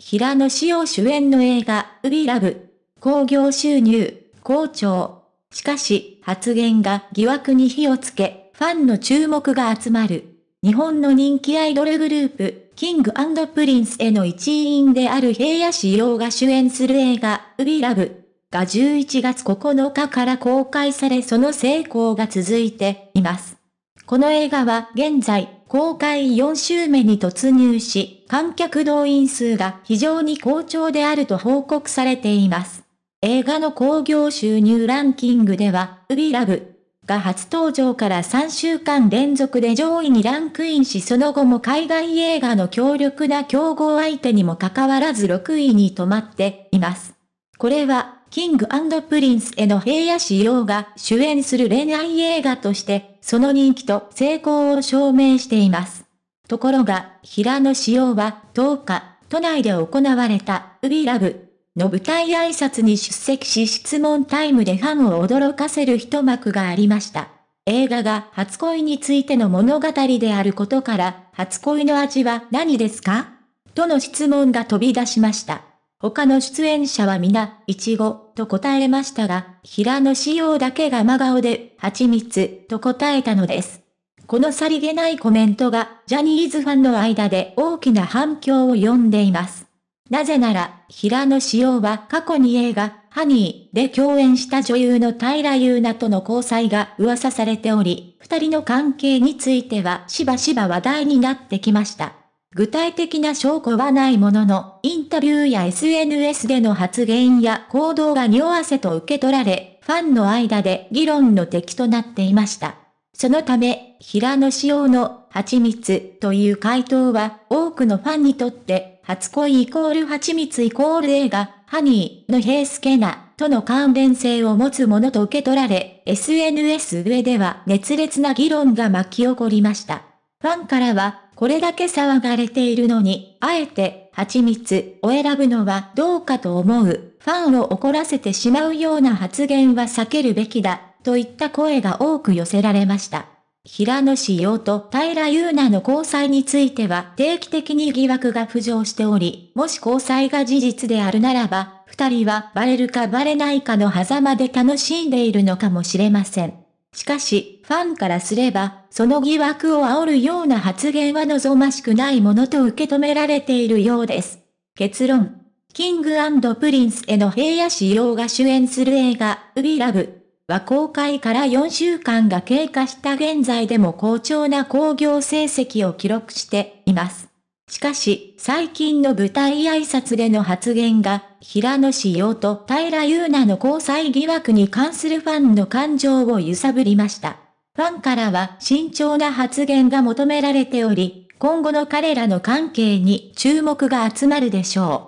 平野紫耀主演の映画、ウィラブ。興行収入、好調。しかし、発言が疑惑に火をつけ、ファンの注目が集まる。日本の人気アイドルグループ、キングプリンスへの一員である平野紫耀が主演する映画、ウィラブ。が11月9日から公開されその成功が続いています。この映画は現在、公開4週目に突入し、観客動員数が非常に好調であると報告されています。映画の興行収入ランキングでは、ウィラブが初登場から3週間連続で上位にランクインしその後も海外映画の強力な競合相手にもかかわらず6位に止まっています。これは、キングプリンスへの平野仕様が主演する恋愛映画としてその人気と成功を証明しています。ところが、平野紫耀は10日、都内で行われた、ウィラブの舞台挨拶に出席し質問タイムでファンを驚かせる一幕がありました。映画が初恋についての物語であることから、初恋の味は何ですかとの質問が飛び出しました。他の出演者は皆、いちご、と答えましたが、平野仕様だけが真顔で、蜂蜜、と答えたのです。このさりげないコメントが、ジャニーズファンの間で大きな反響を呼んでいます。なぜなら、平野仕様は過去に映画、ハニーで共演した女優の平優奈との交際が噂されており、二人の関係についてはしばしば話題になってきました。具体的な証拠はないものの、インタビューや SNS での発言や行動が匂わせと受け取られ、ファンの間で議論の敵となっていました。そのため、平野紫耀の蜂蜜という回答は、多くのファンにとって、初恋イコール蜂蜜イコール映画、ハニーの平助な、との関連性を持つものと受け取られ、SNS 上では熱烈な議論が巻き起こりました。ファンからは、これだけ騒がれているのに、あえて、蜂蜜を選ぶのはどうかと思う。ファンを怒らせてしまうような発言は避けるべきだ。といった声が多く寄せられました。平野紫耀と平優奈の交際については定期的に疑惑が浮上しており、もし交際が事実であるならば、二人はバレるかバレないかの狭間で楽しんでいるのかもしれません。しかし、ファンからすれば、その疑惑を煽るような発言は望ましくないものと受け止められているようです。結論。キングプリンスへの平野仕様が主演する映画、ウィラブ。は公開から4週間が経過した現在でも好調な興行成績を記録しています。しかし、最近の舞台挨拶での発言が、平野紫耀と平優奈の交際疑惑に関するファンの感情を揺さぶりました。ファンからは慎重な発言が求められており、今後の彼らの関係に注目が集まるでしょう。